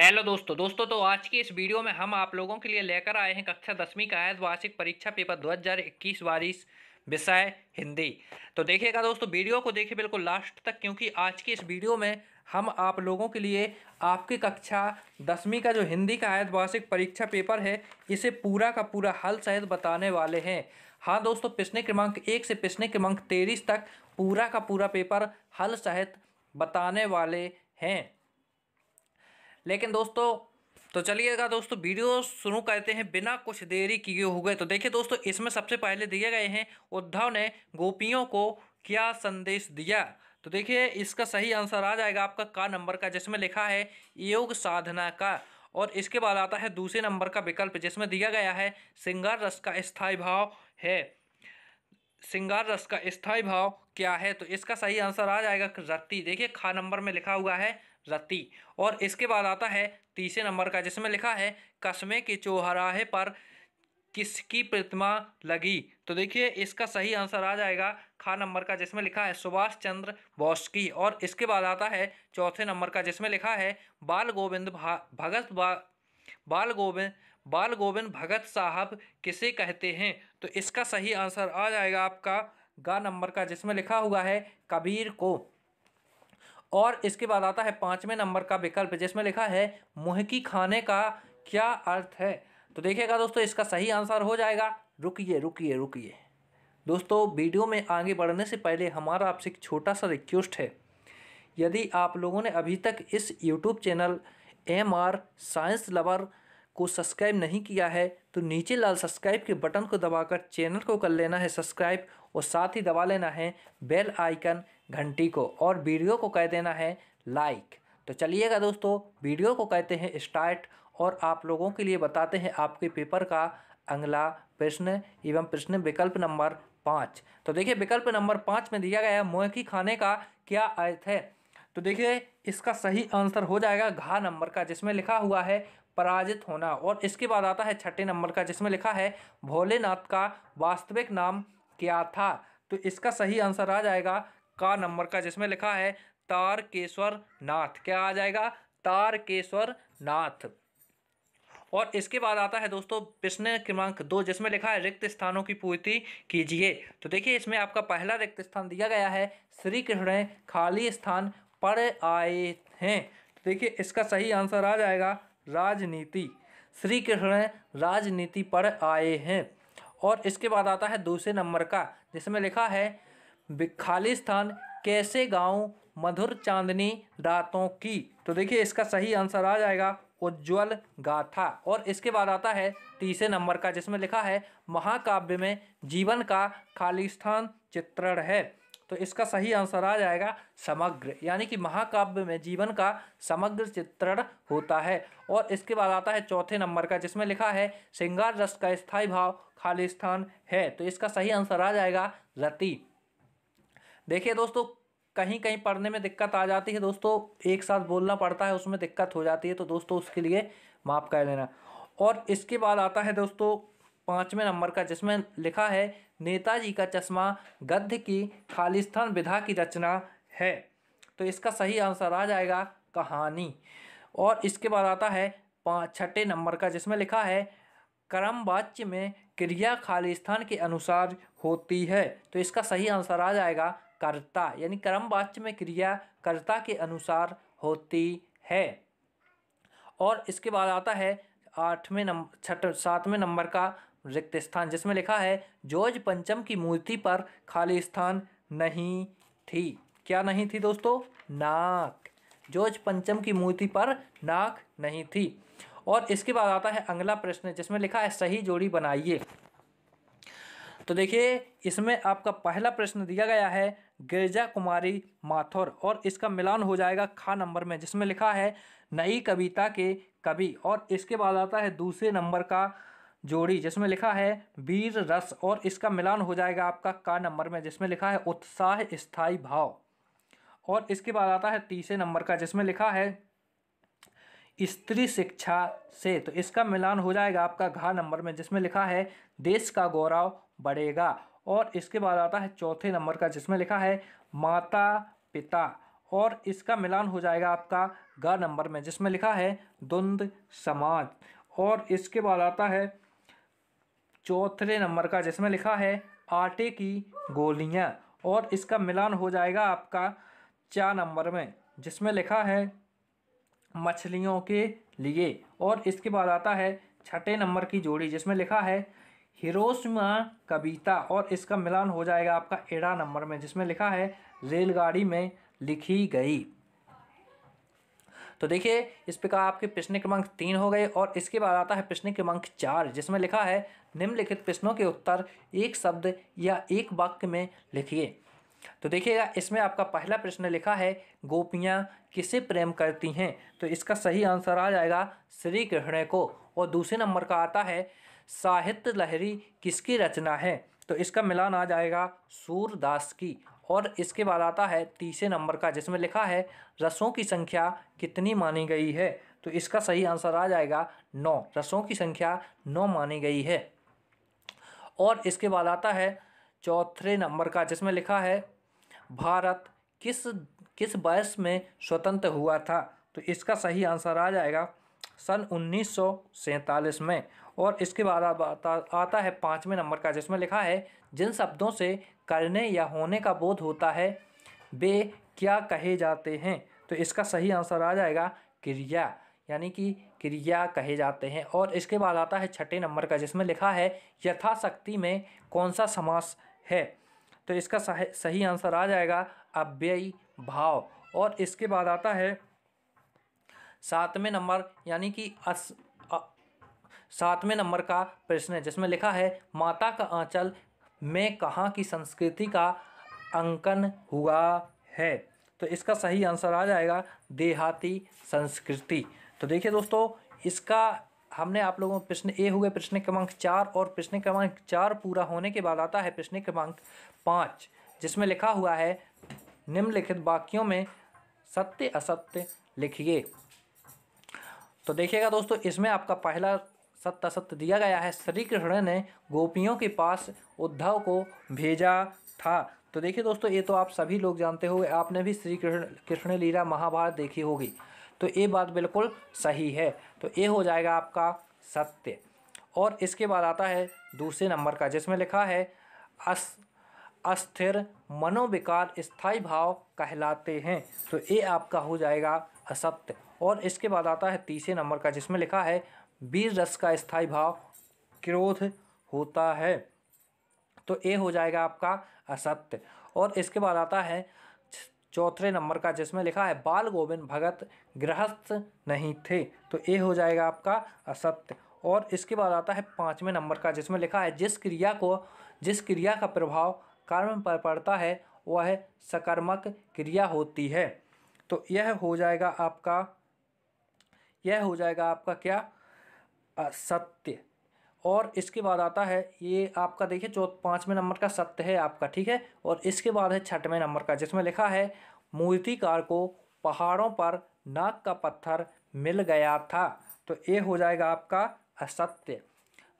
hello दोस्तों दोस्तों तो आज की इस वीडियो में हम आप लोगों के लिए लेकर आए हैं कक्षा दसवीं का आयत वार्षिक परीक्षा पेपर 2021 बारिश विषय हिंदी तो देखिएगा दोस्तों वीडियो को देखिए बिल्कुल लास्ट तक क्योंकि आज की इस वीडियो में हम आप लोगों के लिए आपकी कक्षा दसवीं का जो हिंदी का आयत वार्षिक परीक्षा पेपर है इसे पूरा का पूरा हल सहित बताने वाले हैं हाँ दोस्तों पिछले क्रमांक एक से पिछले क्रमांक तेईस तक पूरा का पूरा पेपर हल सहित बताने वाले हैं लेकिन दोस्तों तो चलिएगा दोस्तों वीडियो शुरू करते हैं बिना कुछ देरी किए हुए तो देखिए दोस्तों इसमें सबसे पहले दिए गए हैं उद्धव ने गोपियों को क्या संदेश दिया तो देखिए इसका सही आंसर आ जाएगा आपका का नंबर का जिसमें लिखा है योग साधना का और इसके बाद आता है दूसरे नंबर का विकल्प जिसमें दिया गया है सिंगार रस का स्थायी भाव है सिंगार रस का स्थायी भाव क्या है तो इसका सही आंसर आ जाएगा रत्ती देखिए खा नंबर में लिखा हुआ है रत्ती और इसके बाद आता है तीसरे नंबर का जिसमें लिखा है कस्मे के चौहराहे पर किसकी प्रतिमा लगी तो देखिए इसका सही आंसर आ जाएगा खा नंबर का जिसमें लिखा है सुभाष चंद्र बोस की और इसके बाद आता है चौथे नंबर का जिसमें लिखा है बाल गोविंद भा भगत बा बाल गोविंद बाल गोविंद भगत साहब किसे कहते हैं तो इसका सही आंसर आ जाएगा आपका गा नंबर का जिसमें लिखा हुआ है कबीर को और इसके बाद आता है पाँचवें नंबर का विकल्प जिसमें लिखा है मुहकी खाने का क्या अर्थ है तो देखिएगा दोस्तों इसका सही आंसर हो जाएगा रुकिए रुकिए रुकिए दोस्तों वीडियो में आगे बढ़ने से पहले हमारा आपसे एक छोटा सा रिक्वेस्ट है यदि आप लोगों ने अभी तक इस YouTube channel M R science lover को सब्सक्राइब नहीं किया है तो नीचे लाल सब्सक्राइब के बटन को दबाकर चैनल को कर लेना है सब्सक्राइब और साथ ही दबा लेना है बेल आइकन घंटी को और वीडियो को कह देना है लाइक तो चलिएगा दोस्तों वीडियो को कहते हैं स्टार्ट और आप लोगों के लिए बताते हैं आपके पेपर का अगला प्रश्न एवं प्रश्न विकल्प नंबर पाँच तो देखिए विकल्प नंबर पाँच में दिया गया है मोह की खाने का क्या अर्थ है तो देखिए इसका सही आंसर हो जाएगा घा नंबर का जिसमें लिखा हुआ है पराजित होना और इसके बाद आता है छठे नंबर का जिसमें लिखा है भोलेनाथ का वास्तविक नाम क्या था तो इसका सही आंसर आ जाएगा का नंबर का जिसमें लिखा है तारकेश्वर नाथ क्या आ जाएगा तारकेश्वर नाथ और इसके बाद आता है दोस्तों प्रश्न क्रमांक दो जिसमें लिखा है रिक्त स्थानों की पूर्ति कीजिए तो देखिए इसमें आपका पहला रिक्त स्थान दिया गया है श्री कृष्ण खाली स्थान पढ़ आए हैं तो देखिए इसका सही आंसर आ जाएगा राजनीति श्री कृष्ण राजनीति पढ़ आए हैं और इसके बाद आता है दूसरे नंबर का जिसमें लिखा है खालिस्तान कैसे गाँव मधुर चांदनी रातों की तो देखिए इसका सही आंसर आ जाएगा उज्ज्वल गाथा और इसके बाद आता है तीसरे नंबर का जिसमें लिखा है महाकाव्य में जीवन का खालिस्तान चित्रण है तो इसका सही आंसर आ जाएगा समग्र यानी कि महाकाव्य में जीवन का समग्र चित्रण होता है और इसके बाद आता है चौथे नंबर का जिसमें लिखा है श्रृंगार रस का स्थायी भाव खाली स्थान है तो इसका सही आंसर आ जाएगा रति देखिए दोस्तों कहीं कहीं पढ़ने में दिक्कत आ जाती है दोस्तों एक साथ बोलना पड़ता है उसमें दिक्कत हो जाती है तो दोस्तों उसके लिए माफ़ कर देना और इसके बाद आता है दोस्तों पाँचवें नंबर का जिसमें लिखा है नेताजी का चश्मा गद्य की खालिस्तान विधा की रचना है तो इसका सही आंसर आ जाएगा कहानी और इसके बाद आता है पाँच छठे नंबर का जिसमें लिखा है करम वाच्य में क्रिया खालिस्थान के अनुसार होती है तो इसका सही आंसर आ जाएगा कर्ता यानी कर्म वाच्य में क्रिया कर्ता के अनुसार होती है और इसके बाद आता है आठवें नंबर छठ सातवें नंबर का रिक्त स्थान जिसमें लिखा है जॉर्ज पंचम की मूर्ति पर खाली स्थान नहीं थी क्या नहीं थी दोस्तों नाक जॉर्ज पंचम की मूर्ति पर नाक नहीं थी और इसके बाद आता है अगला प्रश्न जिसमें लिखा है सही जोड़ी बनाइए तो देखिए इसमें आपका पहला प्रश्न दिया गया है गिरजा कुमारी माथुर और इसका मिलान हो जाएगा खा नंबर में जिसमें लिखा है नई कविता के कवि और इसके बाद आता है दूसरे नंबर का जोड़ी जिसमें लिखा है वीर रस और इसका मिलान हो जाएगा आपका का नंबर में जिसमें लिखा है उत्साह स्थाई भाव और इसके बाद आता है तीसरे नंबर का जिसमें लिखा है स्त्री शिक्षा से तो इसका मिलान हो जाएगा आपका घा नंबर में जिसमें लिखा है देश का गौरव बढ़ेगा और इसके बाद आता है चौथे नंबर का जिसमें लिखा है माता पिता और इसका मिलान हो जाएगा आपका घ नंबर में जिसमें लिखा है द्वंद समाज और इसके बाद आता है चौथे नंबर का जिसमें लिखा है आटे की गोलियां और इसका मिलान हो जाएगा आपका चार नंबर में जिसमें लिखा है मछलियों के लिए और इसके बाद आता है छठे नंबर की जोड़ी जिसमें लिखा है हिरोशिमा कविता और इसका मिलान हो जाएगा आपका एड़ा नंबर में जिसमें लिखा है रेलगाड़ी में लिखी गई तो देखिए इस पर कहा आपके प्रश्न क्रमांक तीन हो गए और इसके बाद आता है प्रश्न क्रमांक चार जिसमें लिखा है निम्नलिखित प्रश्नों के उत्तर एक शब्द या एक वाक्य में लिखिए तो देखिएगा इसमें आपका पहला प्रश्न लिखा है गोपियाँ किसे प्रेम करती हैं तो इसका सही आंसर आ जाएगा श्री कृष्ण को और दूसरे नंबर का आता है साहित्य लहरी किसकी रचना है तो इसका मिलान आ जाएगा सूरदास की और इसके बाद आता है तीसरे नंबर का जिसमें लिखा है रसों की संख्या कितनी मानी गई है तो इसका सही आंसर आ जाएगा नौ रसों की संख्या नौ मानी गई है और इसके बाद आता है चौथे नंबर का जिसमें लिखा है भारत किस किस वर्ष में स्वतंत्र हुआ था तो इसका सही आंसर आ जाएगा सन उन्नीस में और इसके बाद अब आता आता है पाँचवें नंबर का जिसमें लिखा है जिन शब्दों से करने या होने का बोध होता है वे क्या कहे जाते हैं तो इसका सही आंसर आ जाएगा क्रिया यानी कि क्रिया कहे जाते हैं और इसके बाद आता है छठे नंबर का जिसमें लिखा है यथाशक्ति में कौन सा समास है तो इसका सही आंसर आ जाएगा अव्ययी भाव और इसके बाद आता है सातवें नंबर यानी कि अस सातवें नंबर का प्रश्न है जिसमें लिखा है माता का आंचल में कहाँ की संस्कृति का अंकन हुआ है तो इसका सही आंसर आ जाएगा देहाती संस्कृति तो देखिए दोस्तों इसका हमने आप लोगों को प्रश्न ए हुए प्रश्न क्रमांक चार और प्रश्न क्रमांक चार पूरा होने के बाद आता है प्रश्न क्रमांक पाँच जिसमें लिखा हुआ है निम्नलिखित वाक्यों में सत्य असत्य लिखिए तो देखिएगा दोस्तों इसमें आपका पहला सत्ता सत्य दिया गया है श्री कृष्ण ने गोपियों के पास उद्धव को भेजा था तो देखिए दोस्तों ये तो आप सभी लोग जानते होंगे आपने भी श्री कृष्ण कृष्ण लीला महाभारत देखी होगी तो ये बात बिल्कुल सही है तो ये हो जाएगा आपका सत्य और इसके बाद आता है दूसरे नंबर का जिसमें लिखा है अस अस्थिर मनोविकार स्थाई भाव कहलाते हैं तो ये आपका हो जाएगा असत्य और इसके बाद आता है तीसरे नंबर का जिसमें लिखा है बीज रस का स्थायी भाव क्रोध होता है तो ए हो जाएगा आपका असत्य और इसके बाद आता है चौथे नंबर का जिसमें लिखा है बाल गोविंद भगत गृहस्थ नहीं थे तो ए हो जाएगा आपका असत्य और इसके बाद आता है पाँचवें नंबर का जिसमें लिखा है जिस क्रिया को जिस क्रिया का प्रभाव कर्म पर पड़ता है वह सकर्मक क्रिया होती है तो यह हो जाएगा आपका यह हो जाएगा आपका क्या असत्य और इसके बाद आता है ये आपका देखिए चौथ पाँचवें नंबर का सत्य है आपका ठीक है और इसके बाद है छठवें नंबर का जिसमें लिखा है मूर्तिकार को पहाड़ों पर नाक का पत्थर मिल गया था तो ये हो जाएगा आपका असत्य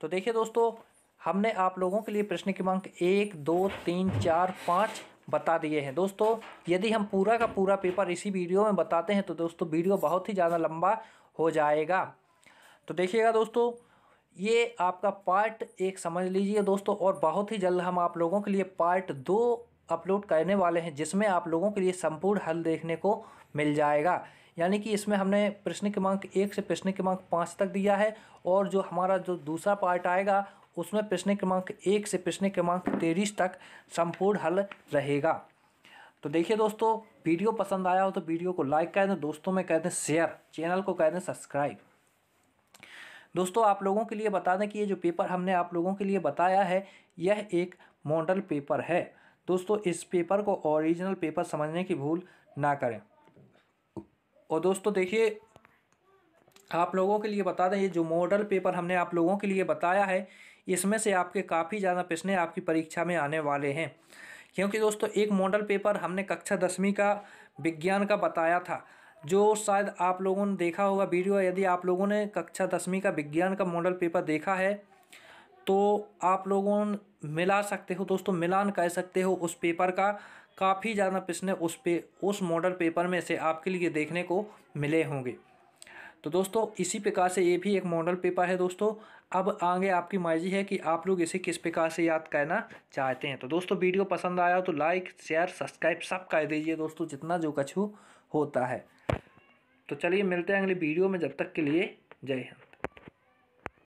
तो देखिए दोस्तों हमने आप लोगों के लिए प्रश्न क्रमांक एक दो तीन चार पाँच बता दिए हैं दोस्तों यदि हम पूरा का पूरा पेपर इसी वीडियो में बताते हैं तो दोस्तों वीडियो बहुत ही ज़्यादा लंबा हो जाएगा तो देखिएगा दोस्तों ये आपका पार्ट एक समझ लीजिए दोस्तों और बहुत ही जल्द हम आप लोगों के लिए पार्ट दो अपलोड करने वाले हैं जिसमें आप लोगों के लिए संपूर्ण हल देखने को मिल जाएगा यानी कि इसमें हमने प्रश्न क्रमांक एक से प्रश्न क्रमांक पाँच तक दिया है और जो हमारा जो दूसरा पार्ट आएगा उसमें प्रश्न क्रमांक एक से प्रश्न क्रमांक तेईस तक संपूर्ण हल रहेगा तो देखिए दोस्तों वीडियो पसंद आया हो तो वीडियो को लाइक कर दें दोस्तों में कह दें शेयर चैनल को कह दें सब्सक्राइब दोस्तों आप लोगों के लिए बता दें कि ये जो पेपर हमने आप लोगों के लिए बताया है यह एक मॉडल पेपर है दोस्तों इस पेपर को ओरिजिनल पेपर समझने की भूल ना करें और दोस्तों देखिए आप लोगों के लिए बता दें ये जो मॉडल पेपर हमने आप लोगों के लिए बताया है इसमें से आपके काफ़ी ज़्यादा प्रश्न आपकी परीक्षा में आने वाले हैं क्योंकि दोस्तों एक मॉडल पेपर हमने कक्षा दसवीं का विज्ञान का बताया था जो शायद आप लोगों ने देखा होगा वीडियो यदि आप लोगों ने कक्षा दसवीं का विज्ञान का मॉडल पेपर देखा है तो आप लोगों मिला सकते हो दोस्तों मिलान कर सकते हो उस पेपर का काफ़ी ज़्यादा प्रश्न उस पे उस मॉडल पेपर में से आपके लिए देखने को मिले होंगे तो दोस्तों इसी प्रकार से ये भी एक मॉडल पेपर है दोस्तों अब आगे आपकी मर्जी है कि आप लोग इसे किस प्रकार से याद करना चाहते हैं तो दोस्तों वीडियो पसंद आया हो तो लाइक शेयर सब्सक्राइब सब कर दीजिए दोस्तों जितना जो कछ होता है तो चलिए मिलते हैं अगली वीडियो में जब तक के लिए जय हिंद